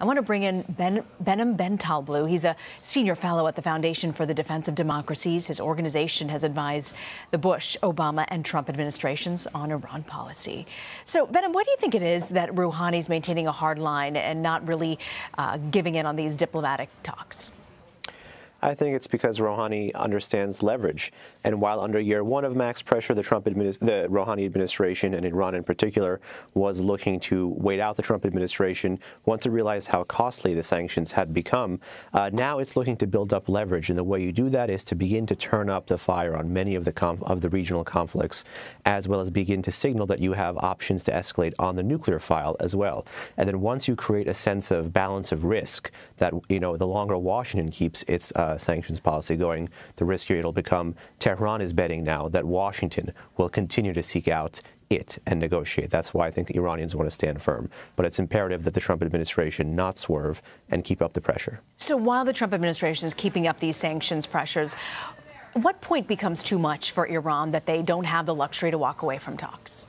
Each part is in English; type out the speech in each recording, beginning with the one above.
I want to bring in ben, Benham Bentalblu. He's a senior fellow at the Foundation for the Defense of Democracies. His organization has advised the Bush, Obama, and Trump administrations on Iran policy. So, Benham, what do you think it is that Rouhani's maintaining a hard line and not really uh, giving in on these diplomatic talks? I think it's because Rouhani understands leverage. And while under year one of max pressure, the Trump the Rouhani administration, and Iran in particular, was looking to wait out the Trump administration once it realized how costly the sanctions had become. Uh, now it's looking to build up leverage. And the way you do that is to begin to turn up the fire on many of the, of the regional conflicts, as well as begin to signal that you have options to escalate on the nuclear file as well. And then once you create a sense of balance of risk that, you know, the longer Washington keeps its uh, uh, sanctions policy going, the riskier it'll become. Tehran is betting now that Washington will continue to seek out it and negotiate. That's why I think the Iranians want to stand firm. But it's imperative that the Trump administration not swerve and keep up the pressure. So while the Trump administration is keeping up these sanctions pressures, what point becomes too much for Iran that they don't have the luxury to walk away from talks?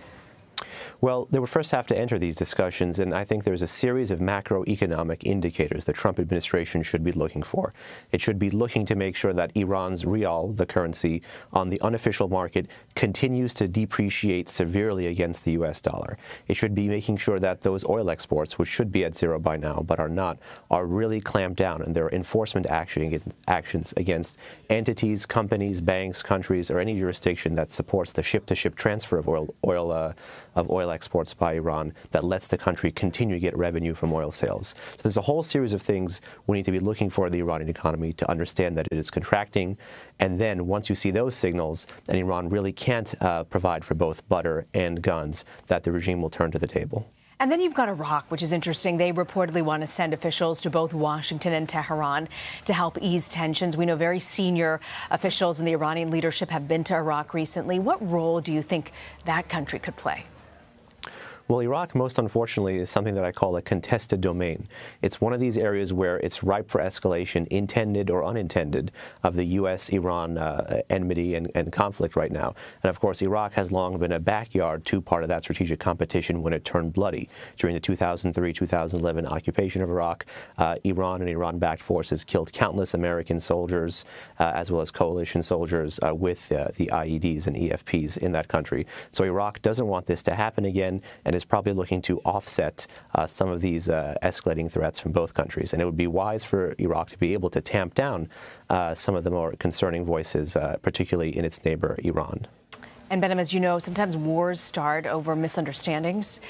Well, they would first have to enter these discussions, and I think there's a series of macroeconomic indicators the Trump administration should be looking for. It should be looking to make sure that Iran's rial, the currency, on the unofficial market continues to depreciate severely against the U.S. dollar. It should be making sure that those oil exports, which should be at zero by now but are not, are really clamped down, and there are enforcement actions against entities, companies, banks, countries, or any jurisdiction that supports the ship-to-ship -ship transfer of oil, oil uh, of oil exports by Iran that lets the country continue to get revenue from oil sales. So there's a whole series of things we need to be looking for in the Iranian economy to understand that it is contracting. And then once you see those signals that Iran really can't uh, provide for both butter and guns, that the regime will turn to the table. And then you've got Iraq, which is interesting. They reportedly want to send officials to both Washington and Tehran to help ease tensions. We know very senior officials in the Iranian leadership have been to Iraq recently. What role do you think that country could play? Well, Iraq, most unfortunately, is something that I call a contested domain. It's one of these areas where it's ripe for escalation, intended or unintended, of the U.S.-Iran uh, enmity and, and conflict right now. And of course, Iraq has long been a backyard to part of that strategic competition when it turned bloody. During the 2003-2011 occupation of Iraq, uh, Iran and Iran-backed forces killed countless American soldiers, uh, as well as coalition soldiers, uh, with uh, the IEDs and EFPs in that country. So Iraq doesn't want this to happen again. And and is probably looking to offset uh, some of these uh, escalating threats from both countries. And it would be wise for Iraq to be able to tamp down uh, some of the more concerning voices, uh, particularly in its neighbor, Iran. And Benham, as you know, sometimes wars start over misunderstandings.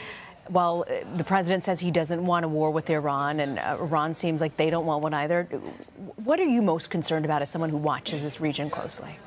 While uh, the president says he doesn't want a war with Iran, and Iran seems like they don't want one either, what are you most concerned about as someone who watches this region closely?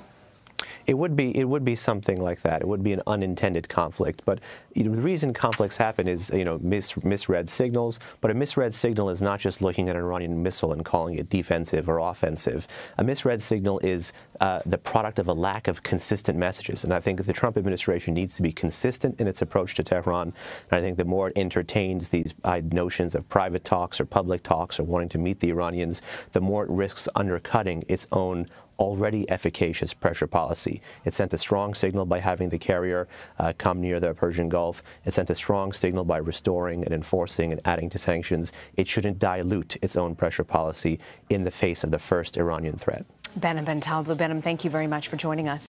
It would be it would be something like that. It would be an unintended conflict. But you know, the reason conflicts happen is you know mis misread signals. But a misread signal is not just looking at an Iranian missile and calling it defensive or offensive. A misread signal is uh, the product of a lack of consistent messages. And I think the Trump administration needs to be consistent in its approach to Tehran. And I think the more it entertains these uh, notions of private talks or public talks or wanting to meet the Iranians, the more it risks undercutting its own already efficacious pressure policy. It sent a strong signal by having the carrier uh, come near the Persian Gulf. It sent a strong signal by restoring and enforcing and adding to sanctions. It shouldn't dilute its own pressure policy in the face of the first Iranian threat. Benham Ben thank you very much for joining us.